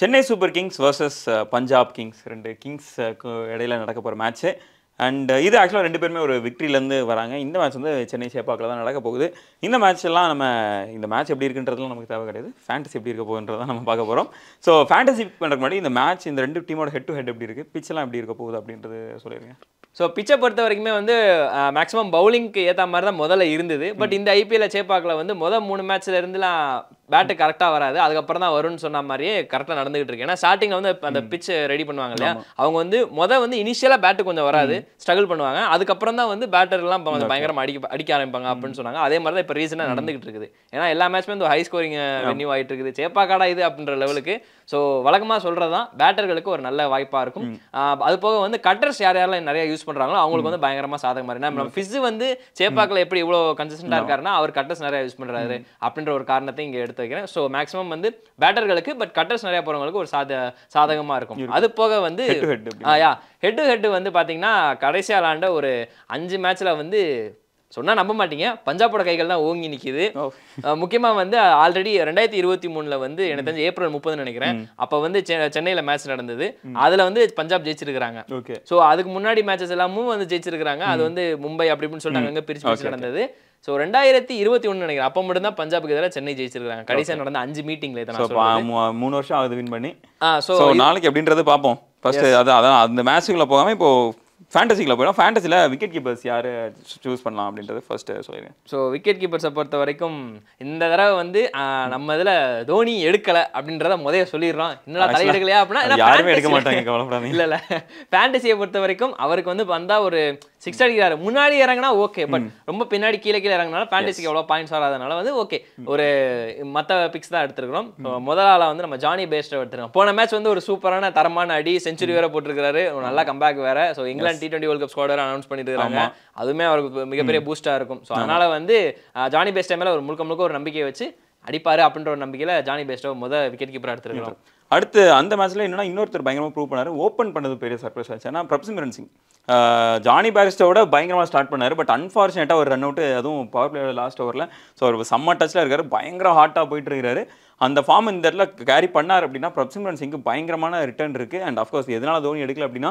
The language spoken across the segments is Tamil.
Chennai super kings versus Punjab kings ரெண்டு கிங்ஸ் இடையில நடக்க போகிற மேட்ச்சு அண்ட் uh, இது ஆக்சுவலாக ரெண்டு பேருமே ஒரு விக்ட்ரிலேருந்து வராங்க இந்த மேட்ச் வந்து சென்னை சேப்பாக்கில் தான் நடக்க போகுது இந்த எல்லாம் நம்ம இந்த மேட்ச் எப்படி இருக்குன்றதுலாம் நமக்கு தேவை கிடையாது ஃபேண்டசி எப்படி இருக்க தான் நம்ம பார்க்க போகிறோம் ஸோ ஃபேண்டசி பண்ணுறதுக்கு முன்னாடி இந்த மேட்ச் இந்த ரெண்டு டீமோட ஹெட் டு ஹெட் எப்படி இருக்குது பிச்செல்லாம் எப்படி இருக்க போகுது அப்படின்றது சொல்லிடுங்க ஸோ பிச்சை பொறுத்த வரைக்குமே வந்து மேக்ஸிமம் பவுலிங்க்கு ஏற்ற மாதிரி தான் முதல்ல இருந்தது பட் இந்த ஐபிஎல்ல சேப்பாக்கில் வந்து முதல் மூணு மேட்ச்சில் இருந்துலாம் பேட்டு கரெக்டாக வராது அதுக்கப்புறம் தான் வரும்னு சொன்ன மாதிரியே கரெக்டாக நடந்துகிட்டு இருக்கு ஏன்னா ஸ்டார்டிங்கில் வந்து அந்த பிச்சு ரெடி பண்ணுவாங்க இல்லையா அவங்க வந்து முதல் வந்து இனிஷியலாக பேட்டு கொஞ்சம் வராது ஸ்ட்ரகிள் பண்ணுவாங்க அதுக்கப்புறம் தான் வந்து பேட்டர்லாம் பயங்கரமாக அடிக்க அடிக்க ஆரம்பிப்பாங்க அப்படின்னு சொன்னாங்க அதே மாதிரி தான் இப்போ ரீசெண்டாக நடந்துகிட்டு இருக்குது ஏன்னா எல்லா மேட்ச்மே இந்த ஹை ஸ்கோரிங் வென்யூ ஆகிட்டு இருக்குது சேப்பாக்காடா இது அப்படின்ற லெவலுக்கு ஸோ வழக்கமாக சொல்கிறது தான் பேட்டர்களுக்கு ஒரு நல்ல வாய்ப்பாக இருக்கும் அது போக வந்து கட்டர்ஸ் யார் யாரெல்லாம் நிறைய யூஸ் பண்ணுறாங்களோ அவங்களுக்கு வந்து பயங்கரமாக மாதிரி ஏன்னா நம்ம ஃபிஸ் வந்து சேப்பாக்கில் எப்படி இவ்வளோ கன்சிஸ்டண்டாக இருக்காருன்னா அவர் கட்டர்ஸ் நிறையா யூஸ் பண்ணுறாரு அப்படின்ற ஒரு காரணத்தை இங்கே எடுத்து வைக்கிறேன் ஸோ மேக்ஸிமம் வந்து பேட்டர்களுக்கு பட் கட்டர்ஸ் நிறையா போகிறவங்களுக்கு ஒரு சாத சாதகமாக இருக்கும் அது போக வந்து ஹெட் டு ஹெட் வந்து பார்த்தீங்கன்னா கடைசியாக விளாண்ட ஒரு அஞ்சு மேட்ச்சில் வந்து சொன்னால் நம்ப மாட்டீங்க பஞ்சாபோட கைகள் தான் ஓங்கி நிற்கிது முக்கியமாக வந்து ஆல்ரெடி ரெண்டாயிரத்தி இருபத்தி மூணில் வந்து எனக்கு தெரிஞ்சு ஏப்ரல் முப்பதுன்னு நினைக்கிறேன் அப்போ வந்து சென்னையில் மேட்ச் நடந்தது அதில் வந்து பஞ்சாப் ஜெயிச்சிருக்கிறாங்க ஓகே ஸோ அதுக்கு முன்னாடி மேட்சஸ் எல்லாமும் வந்து ஜெயிச்சிருக்கிறாங்க அது வந்து மும்பை அப்படி இப்படின்னு சொல்லிட்டு அங்கே பிரிச்சு பிரிச்சு நடந்தது ஸோ ரெண்டாயிரத்தி இருபத்தி ஒன்று நினைக்கிறேன் அப்போ மட்டும் தான் பஞ்சாபுக்கு எதிராக சென்னை ஜெயிச்சிருக்காங்க கடைசியாக நடந்த அஞ்சு மீட்டிங்ல மூணு வருஷம் ஆகுது வின் பண்ணி ஸோ நாளைக்கு அப்படின்றத பார்ப்போம் ஃபர்ஸ்ட் அதான் அதான் அந்த மேட்சுக்குள்ளே போகாமல் இப்போ ஃபேண்டசிக்கில் போயிடும் ஃபேண்டசியில் விக்கெட் கீப்பர்ஸ் யார் சூஸ் பண்ணலாம் அப்படின்றது ஃபஸ்ட்டு சொல்லிடுங்க ஸோ விக்கெட் கீப்பர்ஸை பொறுத்த வரைக்கும் இந்த தடவை வந்து நம்ம இதில் தோனி எடுக்கலை அப்படின்றத முதல்ல சொல்லிடுறோம் என்னடா தலை எடுக்கலையா அப்படின்னா யாருமே எடுக்க மாட்டாங்க இல்லை இல்லை ஃபேண்டசியை பொறுத்த வரைக்கும் அவருக்கு வந்து வந்தால் ஒரு சிக்ஸ் அடிக்கிறாரு முன்னாடி இறங்கினா ஓகே பட் ரொம்ப பின்னாடி கீழே கீழே இறங்கினால ஃபேண்டசிக்கு எவ்வளோ பாயிண்ட்ஸ் வராதனால வந்து ஓகே ஒரு மற்ற பிக்ஸ் தான் எடுத்துருக்கிறோம் முதல் ஆளாக வந்து நம்ம ஜானி பேஸ்டர் எடுத்துருக்கோம் போன மேட்ச் வந்து ஒரு சூப்பரான தரமான அடி செஞ்சுரி வேற போட்டுருக்காரு நல்லா கம்பேக் வேற so England T twenty world cup squad announce பண்ணிட்டு இருக்காங்க அதுவுமே அவருக்கு மிகப்பெரிய பூஸ்டாக இருக்கும் ஸோ அதனால வந்து ஜானி பேஸ்டர் மேலே ஒரு முழுக்க முழுக்க ஒரு நம்பிக்கை வச்சு அடிப்பாரு அப்படின்ற ஒரு நம்பிக்கையில் ஜானி பேஸ்டர் முதல் விக்கெட் கீப்பராக எடுத்துருக்கிறோம் அடுத்து அந்த மேட்ச்சில் என்னன்னா இன்னொருத்தர் பயங்கரமாக ப்ரூவ் பண்ணார் ஓப்பன் பண்ணது பெரிய சர்ப்ரைஸ் ஆச்சு ஏன்னா பிரப்சிமரன் சிங் ஜானி பேரிஸ்டோட பயங்கரமாக ஸ்டார்ட் பண்ணார் பட் அன்ஃபார்ச்சுனேட்டாக ஒரு ரன் அவுட்டு அதுவும் பவர் பிளேயர் லாஸ்ட் ஓவரில் ஸோ ஒரு செம்ம டச்சில் இருக்கார் பயங்கர ஹாட்டாக போயிட்டு இருக்காரு அந்த ஃபார்ம் இந்த இடத்துல கேரி பண்ணார் அப்படின்னா பிரப்சிம்ரன் சிங்க்கு பயங்கரமான ரிட்டர்ன் இருக்குது அண்ட் அஃப்கோர்ஸ் எதனால் தோனி எடுக்கல அப்படின்னா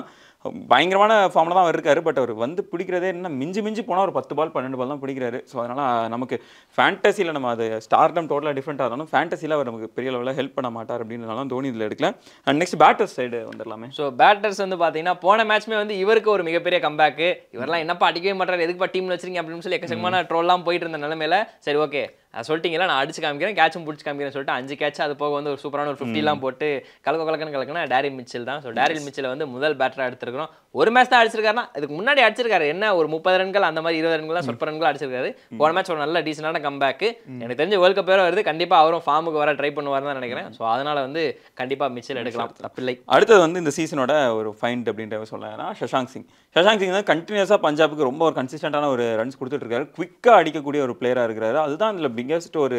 பயங்கரமான ஃபார்மில் தான் அவர் இருக்கார் பட் அவர் வந்து பிடிக்கிறதே என்ன மிஞ்சி மிஞ்சி போனால் ஒரு பத்து பால் பன்னெண்டு பால் தான் பிடிக்கிறாரு ஸோ அதனால் நமக்கு ஃபேண்டசியில் நம்ம அது ஸ்டார்டம் டோட்டலாக டிஃப்ரெண்ட்டாக இருந்தாலும் ஃபேண்டசியில் அவர் நமக்கு பெரிய லெவலில் ஹெல்ப் பண்ண மாட்டார் அப்படின்றதுனால தோனி தோனி இதில் எடுக்கலாம் அண்ட் நெக்ஸ்ட் பேட்டர்ஸ் சைடு வந்துடலாமே ஸோ பேட்டர்ஸ் வந்து பார்த்தீங்கன்னா போன மேட்ச்மே வந்து இவருக்கு ஒரு மிகப்பெரிய கம்பேக்கு இவரெல்லாம் என்னப்பா அடிக்கவே மாட்டார் எதுக்குப்பா டீம்ல வச்சிருக்கீங்க அப்படின்னு சொல்லி எக்கச்சக்கமான ட்ரோல்லாம் போயிட்டு இருந்த நிலமையில சரி ஓகே சொல்லிட்டீங்களா நான் அடிச்சு காமிக்கிறேன் கேட்சும் பிடிச்சி காமிக்கிறேன் சொல்லிட்டு அஞ்சு கேட்ச் அது போக வந்து ஒரு சூப்பரான ஒரு ஃபிஃப்டிலாம் போட்டு கலக்க கலக்கன்னு கலக்கினா டேரி மிச்சில் தான் ஸோ டேரி மிச்சில் வந்து முதல் பேட்டராக எடுத்துருக்கிறோம் ஒரு மேட்ச் தான் அடிச்சிருக்காருன்னா இதுக்கு முன்னாடி அடிச்சிருக்காரு என்ன ஒரு முப்பது ரன்கள் அந்த மாதிரி இருபது ரன்கள் சொற்ப ரன்கள் அடிச்சிருக்காரு போன மேட்ச் ஒரு நல்ல டீசனான கம்பேக் எனக்கு தெரிஞ்ச வேர்ல்டு கப் வருது கண்டிப்பாக அவரும் ஃபார்முக்கு வர ட்ரை பண்ணுவார் தான் நினைக்கிறேன் ஸோ அதனால வந்து கண்டிப்பாக மிச்சில் எடுக்கலாம் தப்பில்லை அடுத்தது வந்து இந்த சீசனோட ஒரு ஃபைண்ட் அப்படின்ற சொல்லலாம் சஷாங் சிங் சஷாங் சிங் தான் கண்டினியூஸாக பஞ்சாபுக்கு ரொம்ப ஒரு கன்சிஸ்டண்டான ஒரு ரன்ஸ் கொடுத்துட்டு இருக்காரு குவிக்காக அடிக்கக்கூடிய ஒரு பிளேயராக இருக்கிறாரு அதுதான் இதில் பிக்கஸ்ட் ஒரு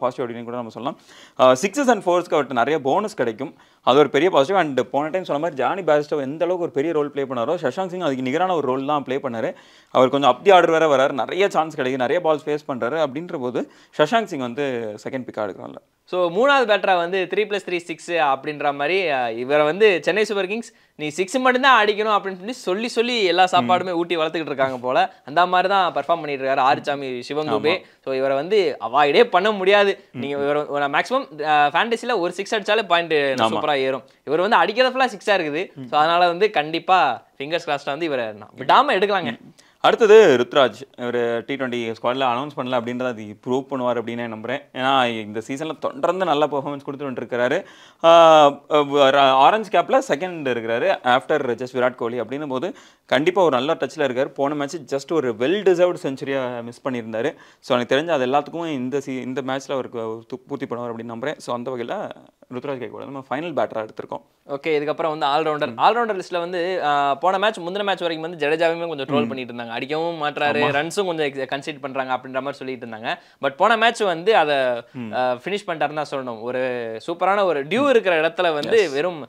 பாசிட்டிவ் அப்படின்னு கூட நம்ம சொல்லலாம் சிக்ஸஸ் அண்ட் ஃபோர்ஸ்க்கு அவர்கிட்ட நிறைய போனஸ் கிடைக்கும் அது ஒரு பெரிய பாசிட்டிவ் அண்ட் போன டைம் சொன்ன மாதிரி ஜானி பேஸ்டோ எந்த அளவுக்கு ஒரு பெரிய ரோல் ப்ளே பண்ணாரோ சஷாங்க் சிங் அதுக்கு நிகரான ஒரு ரோல் தான் ப்ளே பண்ணார் அவர் கொஞ்சம் அப்படி ஆர்டர் வேறு வராரு நிறைய சான்ஸ் கிடைக்கும் நிறைய பால்ஸ் ஃபேஸ் பண்ணுறாரு அப்படின்ற போது சஷாங் சிங் வந்து செகண்ட் பிக்காக எடுக்கிறான்ல ஸோ மூணாவது பேட்டரா வந்து த்ரீ ப்ளஸ் த்ரீ சிக்ஸ் அப்படின்ற மாதிரி இவரை வந்து சென்னை சூப்பர் கிங்ஸ் நீ சிக்ஸ் மட்டும்தான் அடிக்கணும் அப்படின்னு சொல்லி சொல்லி சொல்லி எல்லா சாப்பாடுமே ஊட்டி வளர்த்துக்கிட்டு இருக்காங்க போல அந்த மாதிரி தான் பர்ஃபார்ம் பண்ணிட்டு இருக்காரு சிவம் சிவங்குபே ஸோ இவரை வந்து அவாய்டே பண்ண முடியாது நீங்கள் இவர் மேக்ஸிமம் ஃபேண்டசியில் ஒரு சிக்ஸ் அடித்தாலே பாயிண்ட் சூப்பராக ஏறும் இவர் வந்து அடிக்கிறதுலாம் சிக்ஸாக இருக்குது ஸோ அதனால் வந்து கண்டிப்பாக ஃபிங்கர்ஸ் கிராஸ்ட்டாக வந்து இவரை விடாமல் எடுக்கலாங்க அடுத்தது ருத்ராஜ் ஒரு டி டுவெண்ட்டி ஸ்குவாடில் அனௌன்ஸ் பண்ணல அப்படின்றத அது ப்ரூவ் பண்ணுவார் அப்படின்னு நம்புகிறேன் ஏன்னா இந்த சீசனில் தொடர்ந்து நல்ல பர்ஃபார்மன்ஸ் கொடுத்துட்டு இருக்கிறாரு ஆரஞ்ச் கேப்பில் செகண்ட் இருக்கிறாரு ஆஃப்டர் ஜஸ்ட் விராட் கோலி அப்படின்னும் போது கண்டிப்பாக ஒரு நல்ல டச்சில் இருக்கார் போன மேட்ச் ஜஸ்ட் ஒரு வெல் டிசர்வ்டு செஞ்சுரியாக மிஸ் பண்ணியிருந்தார் ஸோ எனக்கு தெரிஞ்ச அது எல்லாத்துக்கும் இந்த சி இந்த மேட்ச்சில் அவருக்கு பூர்த்தி பண்ணுவார் அப்படின்னு நம்புறேன் ஸோ அந்த வகையில் ருத்ராஜ் கைகோட நம்ம ஃபைனல் பேட்டராக எடுத்திருக்கோம் ஓகே இதுக்கப்புறம் வந்து ஆல்ரவுண்டர் ஆல்ரவுண்டர் லிஸ்ட்டில் வந்து போன மேட்ச் முந்தின மேட்ச் வரைக்கும் வந்து ஜடேஜாவையுமே கொஞ்சம் ட்ரோல் பண்ணிட்டு இருந்தாங்க அடிக்கவும் மாற்றாரு ரன்ஸும் கொஞ்சம் கன்சிட் பண்ணுறாங்க அப்படின்ற மாதிரி சொல்லிட்டு இருந்தாங்க பட் போன மேட்ச் வந்து அதை ஃபினிஷ் பண்ணிட்டாருன்னு தான் சொல்லணும் ஒரு சூப்பரான ஒரு டியூ இருக்கிற இடத்துல வந்து வெறும்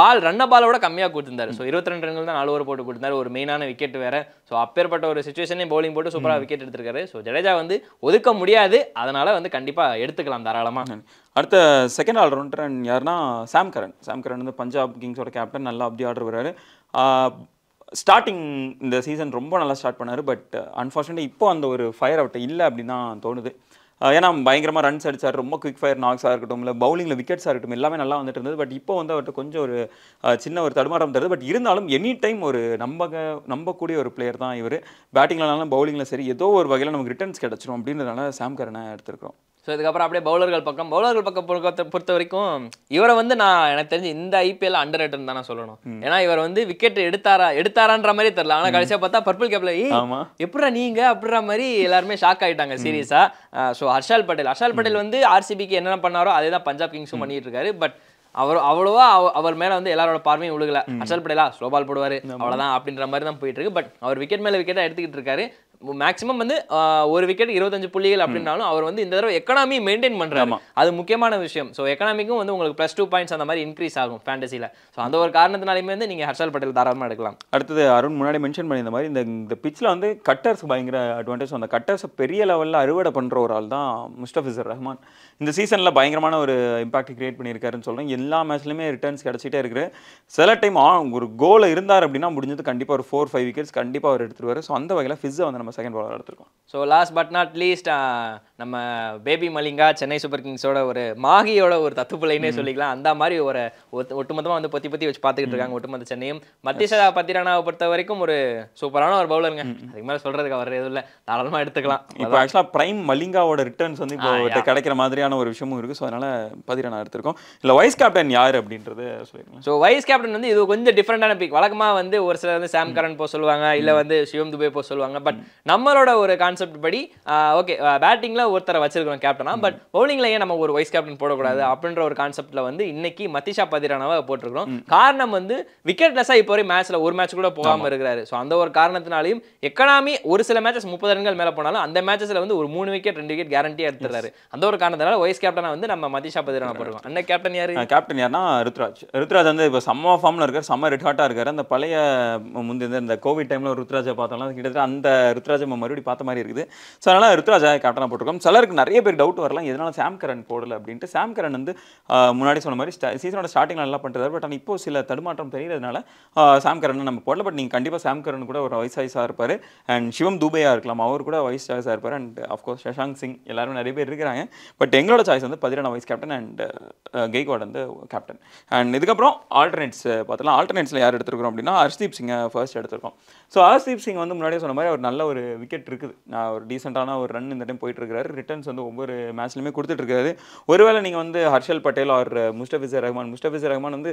பால் ரன்ன பாலோட கம்மியாக கொடுத்துருந்தாரு ஸோ இருபத்தி ரெண்டு ரன்கள் தான் நாலு ஓவர் போட்டு போட்டு கொடுத்தாரு ஒரு மெயினான விக்கெட் வேற ஸோ அப்பேற்பட்ட ஒரு சுச்சுவேஷனே போலிங் போட்டு சூப்பராக விக்கெட் எடுத்திருக்காரு ஸோ ஜடேஜா வந்து ஒதுக்க முடியாது அதனால் வந்து கண்டிப்பாக எடுத்துக்கலாம் தாராளமாக அடுத்த செகண்ட் ஆல்ரவுண்டர் யாருன்னா சாம் கரன் சாம் கரன் வந்து பஞ்சாப் கிங்ஸோட கேப்டன் நல்லா அப்படி ஆர்டர் வர்றாரு ஸ்டார்டிங் இந்த சீசன் ரொம்ப நல்லா ஸ்டார்ட் பண்ணார் பட் அன்ஃபார்ச்சுனேட்டாக இப்போ அந்த ஒரு ஃபயர் அவுட்டை இல்லை அப்படின்னு தான் தோணுது ஏன்னா பயங்கரமாக ரன்ஸ் அடித்தார் ரொம்ப குவிக் ஃபயர் நாக்ஸாக இருக்கட்டும் இல்லை பவுலிங்கில் விக்கெட்ஸாக இருக்கட்டும் எல்லாமே நல்லா வந்துட்டு இருந்தது பட் இப்போ வந்து அவர்கிட்ட கொஞ்சம் ஒரு சின்ன ஒரு தடுமாற்றம் தருது பட் இருந்தாலும் எனி டைம் ஒரு நம்பக நம்பக்கூடிய ஒரு பிளேயர் தான் இவர் பேட்டிங்லனாலும் பவுலிங்கில் சரி ஏதோ ஒரு வகையில் நமக்கு ரிட்டர்ன்ஸ் கிடச்சிரும் அப்படின்றதுனால சாம்கரனை எடுத்துருக்கோம் ஸோ இதுக்கப்புறம் அப்படியே பவுலர்கள் பக்கம் பவுலர்கள் பக்கம் பொறுத்த பொறுத்த வரைக்கும் இவரை வந்து நான் எனக்கு தெரிஞ்சு இந்த ஐபிஎல் அண்டர் ரைட்டர் தான் சொல்லணும் ஏன்னா இவர் வந்து விக்கெட் எடுத்தாரா எடுத்தாரான்ற மாதிரி தெரியல ஆனால் கடைசியாக பார்த்தா பர்பிள் கேப்ல எப்படா நீங்க அப்படின்ற மாதிரி எல்லாருமே ஷாக் ஆகிட்டாங்க சீரியஸா ஸோ ஹர்ஷால் பட்டேல் ஹர்ஷால் பட்டேல் வந்து ஆர்சிபிக்கு என்னென்ன பண்ணாரோ அதே தான் பஞ்சாப் கிங்ஸும் பண்ணிட்டு இருக்காரு பட் அவர் அவ்வளோவா அவர் மேலே வந்து எல்லாரோட பார்வையும் விழுகல அசல் படையலா ஸ்லோபால் போடுவார் அவ்வளோதான் அப்படின்ற மாதிரி தான் போயிட்டு இருக்கு பட் அவர் விக்கெட் மேலே விக்கெட்டாக எடுத்துக்கிட்டு இருக்காரு மேக்ஸிமம் வந்து ஒரு விக்கெட் இருபத்தஞ்சு புள்ளிகள் அப்படின்னாலும் அவர் வந்து இந்த தடவை எக்கனாமி மெயின்டைன் பண்ணுறாரு அது முக்கியமான விஷயம் ஸோ எக்கனாமிக்கும் வந்து உங்களுக்கு ப்ளஸ் டூ பாயிண்ட்ஸ் அந்த மாதிரி இன்க்ரீஸ் ஆகும் ஃபேண்டசியில் ஸோ அந்த ஒரு காரணத்தினாலுமே வந்து நீங்கள் ஹர்ஷல் பட்டேல் தாராளமாக எடுக்கலாம் அடுத்தது அருண் முன்னாடி மென்ஷன் பண்ணி இந்த மாதிரி இந்த இந்த பிச்சில் வந்து கட்டர்ஸ் பயங்கர அட்வான்டேஜ் அந்த கட்டர்ஸை பெரிய லெவலில் அறுவடை பண்ணுற ஒரு ஆள் தான் முஸ்டபிசர் ரஹ்மான் இந்த சீசனில் பயங்கரமான ஒரு இம்பாக்ட் கிரியேட் பண்ணியிருக்காருன்னு சொல்கிறேன் எல்லா மேட்ச்லையுமே ரிட்டர்ன்ஸ் கிடச்சிட்டே இருக்கு சில டைம் ஒரு கோலில் இருந்தார் அப்படின்னா முடிஞ்சது கண்டிப்பாக ஒரு ஃபோர் ஃபைவ் விக்கெட்ஸ் கண்டிப்பாக அவர் எடுத்துருவார் ஸோ அந்த வகையில் ஃபிஸ்ஸை வந்து நம்ம செகண்ட் பாலர் எடுத்துருக்கோம் so last but not least நம்ம பேபி மலிங்கா சென்னை சூப்பர் கிங்ஸோட ஒரு மாகியோட ஒரு தத்து பிள்ளைன்னே சொல்லிக்கலாம் அந்த மாதிரி ஒரு ஒட்டுமொத்தமாக வந்து பொத்தி பொத்தி வச்சு பார்த்துக்கிட்டு இருக்காங்க ஒட்டுமொத்த சென்னையும் மத்தியசதா பத்திரானாவை பொறுத்த வரைக்கும் ஒரு சூப்பரான ஒரு பவுலருங்க அதுக்கு மேலே சொல்கிறதுக்கு அவர் எதுவும் இல்லை தாராளமாக எடுத்துக்கலாம் இப்போ ஆக்சுவலாக ப்ரைம் மலிங்காவோட ரிட்டர்ன்ஸ் வந்து இப்போ கிடைக்கிற மாதிரியான ஒரு விஷயமும் இருக்குது ஸோ அதனால் பதிரானா எடுத்துருக்கோம் இல்லை வைஸ் கேப்டன் யார் அப்படின்றது சொல்லிடுங்க ஸோ வைஸ் கேப்டன் வந்து இது கொஞ்சம் டிஃப்ரெண்டான பிக் வழக்கமாக வந்து ஒரு சிலர் வந்து சாம் கரன் போக சொல்லுவாங்க இல்லை வந்து சிவம் துபே போக சொல்லுவாங்க பட் நம்மளோட ஒரு கான்செப்ட் படி ஓகே பேட்டிங்கில் ஒருத்தரை வச்சிருக்கிறோம் கேப்டனா பட் பவுலிங்கில் ஏன் நம்ம ஒரு வைஸ் கேப்டன் போடக்கூடாது அப்படின்ற ஒரு கான்செப்ட்டில் வந்து இன்னைக்கு மத்திஷா பதிரானவா போட்டிருக்கிறோம் காரணம் வந்து விக்கெட்லெஸ்ஸாக இப்போ வரை மேட்ச்சில் ஒரு மேட்ச் கூட போகாமல் இருக்கிறாரு ஸோ அந்த ஒரு காரணத்தினாலையும் எக்கனாமி ஒரு சில மேட்சஸ் முப்பது ரன்கள் மேலே போனாலும் அந்த மேட்சஸில் வந்து ஒரு மூணு விக்கெட் ரெண்டு விக்கெட் கேரண்டியாக எடுத்துறாரு அந்த ஒரு காரணத்தினால வைஸ் கேப்டனாக வந்து நம்ம மதிஷா பதிரானா போடுறோம் அந்த கேப்டன் யார் கேப்டன் யார்னா ருத்ராஜ் ருத்ராஜ் வந்து இப்போ சம்ம ஃபார்ம்ல இருக்கார் சம்ம ரிட்ஹாட்டாக இருக்கார் அந்த பழைய முந்தைய இந்த கோவிட் டைமில் ருத்ராஜை பார்த்தோம்னா கிட்டத்தட்ட அந்த ருத்ராஜ் ருத்ராஜ் நம்ம மறுபடியும் பார்த்த மாதிரி இருக்குது ஸோ அதனால் ருத்ராஜ் கேப்டனாக போட்டிருக்கோம் சிலருக்கு நிறைய பேர் டவுட் வரலாம் எதனால் சாம் கரன் போடலை அப்படின்ட்டு சாம் கரன் வந்து முன்னாடி சொன்ன மாதிரி சீசனோட ஸ்டார்டிங்கில் நல்லா பண்ணுறாரு பட் ஆனால் இப்போ சில தடுமாற்றம் தெரிகிறதுனால சாம் கரன் நம்ம போடல பட் நீங்கள் கண்டிப்பாக சாம் கரன் கூட ஒரு வயசு வயசாக இருப்பார் அண்ட் சிவம் தூபையாக இருக்கலாம் அவர் கூட வயசு சாய்ஸாக இருப்பார் அண்ட் அஃப்கோர்ஸ் சஷாங் சிங் எல்லாரும் நிறைய பேர் இருக்கிறாங்க பட் எங்களோட சாய்ஸ் வந்து பதினேழு வயசு கேப்டன் அண்ட் கெய்க்வாட் வந்து கேப்டன் அண்ட் இதுக்கப்புறம் ஆல்டர்னேட்ஸ் பார்த்தலாம் ஆல்டர்னேட்ஸில் யார் எடுத்துருக்கோம் அப்படின்னா ஹர்ஷ்தீப் சிங்கை ஃபர்ஸ்ட் எடுத்திருக்கோம் ஸோ ஹர்ஷ்தீப் சிங் வந்து முன்னாடியே சொன்ன மாதிரி அவர் நல்ல ஒரு ஒரு விக்கெட் இருக்குது நான் ஒரு டீசெண்டான ஒரு ரன் இந்த டைம் போயிட்டுருக்காரு ரிட்டர்ன்ஸ் வந்து ஒவ்வொரு மேட்ச்லையுமே கொடுத்துட்ருக்காரு ஒருவேளை நீங்கள் வந்து ஹர்ஷல் பட்டேல் ஆர் முஸ்டபிசர் ரஹ்மான் முஸ்டபிசர் ரஹ்மான் வந்து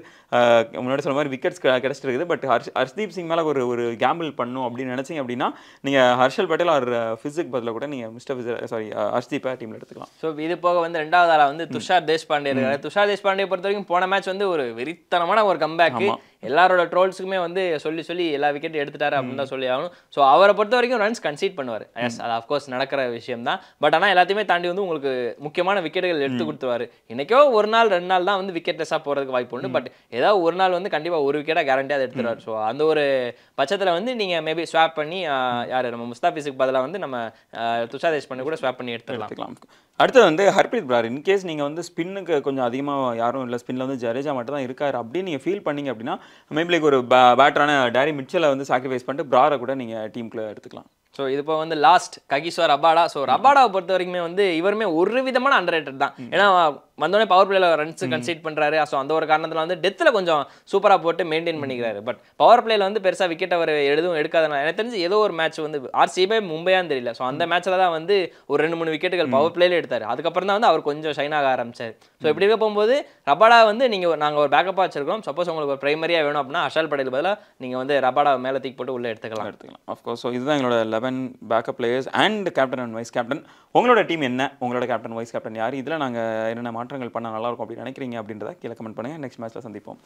முன்னாடி சொன்ன மாதிரி விக்கெட்ஸ் கிடச்சிருக்குது பட் ஹர்ஷ் ஹர்ஷ்தீப் சிங் மேலே ஒரு ஒரு கேம்பிள் பண்ணும் அப்படின்னு நினச்சிங்க அப்படின்னா நீங்கள் ஹர்ஷல் பட்டேல் ஆர் ஃபிசிக் பதில் கூட நீங்கள் முஸ்டபிசர் சாரி ஹர்ஷ்தீப்பை டீமில் எடுத்துக்கலாம் ஸோ இது போக வந்து ரெண்டாவது ஆளாக வந்து துஷார் தேஷ்பாண்டே இருக்காரு துஷார் தேஷ்பாண்டே பொறுத்த வரைக்கும் போன மேட்ச் வந்து ஒரு வெறித்தனமான ஒரு கம்பேக் எல்லாரோட ட்ரோல்ஸுக்குமே வந்து சொல்லி சொல்லி எல்லா விக்கெட்டும் எடுத்துட்டாரு அப்படின்னு தான் சொல்லி ஆகணும் ஸோ அவரை பொறுத்த வரைக்கும் ரன்ஸ் கன்சீட் பண்ணுவார் எஸ் அது அஃப்கோர்ஸ் நடக்கிற விஷயம் தான் பட் ஆனால் எல்லாத்தையுமே தாண்டி வந்து உங்களுக்கு முக்கியமான விக்கெட்டுகள் எடுத்து கொடுத்துருவாரு இன்றைக்கோ ஒரு நாள் ரெண்டு நாள் தான் வந்து விக்கெட் லெஸ்ஸாக போகிறதுக்கு வாய்ப்பு உண்டு பட் ஏதாவது ஒரு நாள் வந்து கண்டிப்பாக ஒரு விக்கெட்டாக கேரண்டியாக எடுத்துருவார் ஸோ அந்த ஒரு பட்சத்தில் வந்து நீங்கள் மேபி ஸ்வாப் பண்ணி யார் நம்ம முஸ்தாஃபிஸுக்கு பதிலாக வந்து நம்ம துஷாதேஷ் பண்ணி கூட ஸ்வாப் பண்ணி எடுத்துக்கலாம் அடுத்தது வந்து ஹர்பிரீத் பிரார் இன்கேஸ் நீங்கள் வந்து ஸ்பின்னுக்கு கொஞ்சம் அதிகமாக யாரும் இல்லை ஸ்பின்னில் வந்து ஜடேஜா மட்டும் தான் இருக்கார் அப்படின்னு நீங்கள் ஃபீல் பண்ணீங்க அப்படின்னா மேபி லைக் ஒரு பேட்டரான டேரி மிட்சலை வந்து சாக்ரிஃபைஸ் பண்ணிட்டு பிராரை கூட நீங்கள் டீமுக்குள்ளே எடுத்துக்கலாம் ஸோ இது இப்போ வந்து லாஸ்ட் ககிஸ்வர் அபாடா ஸோ ரபாடாவை பொறுத்த வரைக்குமே வந்து இவருமே ஒரு விதமான அண்டர் ரேட்டட் தான் ஏன்னா வந்தோடனே பவர் பிளேல ரன்ஸ் கன்சீட் பண்ணுறாரு ஸோ அந்த ஒரு காரணத்தில் வந்து டெத்தில் கொஞ்சம் சூப்பராக போட்டு மெயின்டைன் பண்ணிக்கிறாரு பட் பவர் பிளேல வந்து பெருசாக விக்கெட் அவர் எதுவும் எடுக்காதனால எனக்கு தெரிஞ்சு ஏதோ ஒரு மேட்ச் வந்து ஆர்சிபே மும்பையான்னு தெரியல ஸோ அந்த மேட்ச்சில் தான் வந்து ஒரு ரெண்டு மூணு விக்கெட்டுகள் பவர் பிளேல எடுத்தார் அதுக்கப்புறம் தான் வந்து அவர் கொஞ்சம் ஷைன் ஆக ஆரம்பிச்சார் ஸோ இப்படி இருக்க போகும்போது ரபாடா வந்து நீங்கள் நாங்கள் ஒரு பேக்கப்பாக வச்சிருக்கோம் சப்போஸ் உங்களுக்கு ஒரு பிரைமரியாக வேணும் அப்படின்னா அஷால் படையில் பதிலாக நீங்கள் வந்து ரபாடா மேலே தூக்கி போட்டு உள்ளே எடுத்துக்கலாம் எடுத்துக்கலாம் அஃப்கோர்ஸ் ஸோ இதுதான் எங்களோட eleven backup players and captain and vice captain உங்களோட டீம் என்ன உங்களோட கேப்டன் வைஸ் கேப்டன் யார் இதில் நாங்கள் என்னென்ன மாற்றங்கள் பண்ணால் நல்லாயிருக்கும் அப்படின்னு நினைக்கிறீங்க அப்படின்றத கீழே கமெண்ட் பண்ணுங்கள் நெக்ஸ்ட் மேட்ச்சில் சந்திப்போம்